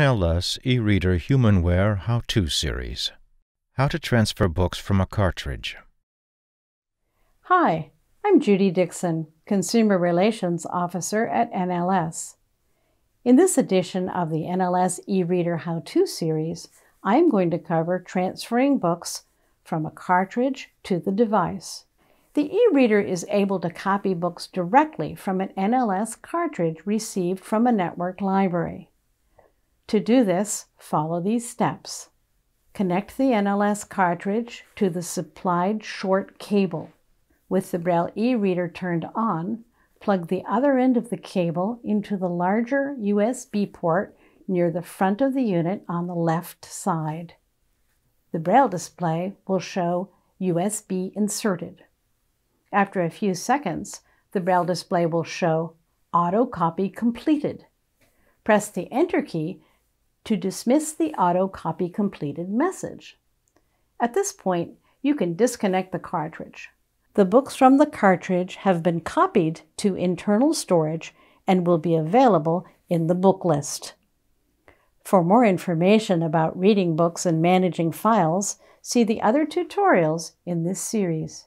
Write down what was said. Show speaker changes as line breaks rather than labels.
NLS eReader Humanware How-To Series How to Transfer Books from a Cartridge Hi, I'm Judy Dixon, Consumer Relations Officer at NLS. In this edition of the NLS eReader How-To Series, I am going to cover transferring books from a cartridge to the device. The e-reader is able to copy books directly from an NLS cartridge received from a network library. To do this, follow these steps. Connect the NLS cartridge to the supplied short cable. With the Braille e-reader turned on, plug the other end of the cable into the larger USB port near the front of the unit on the left side. The Braille display will show USB inserted. After a few seconds, the Braille display will show Auto Copy Completed. Press the Enter key to dismiss the auto copy completed message. At this point, you can disconnect the cartridge. The books from the cartridge have been copied to internal storage and will be available in the book list. For more information about reading books and managing files, see the other tutorials in this series.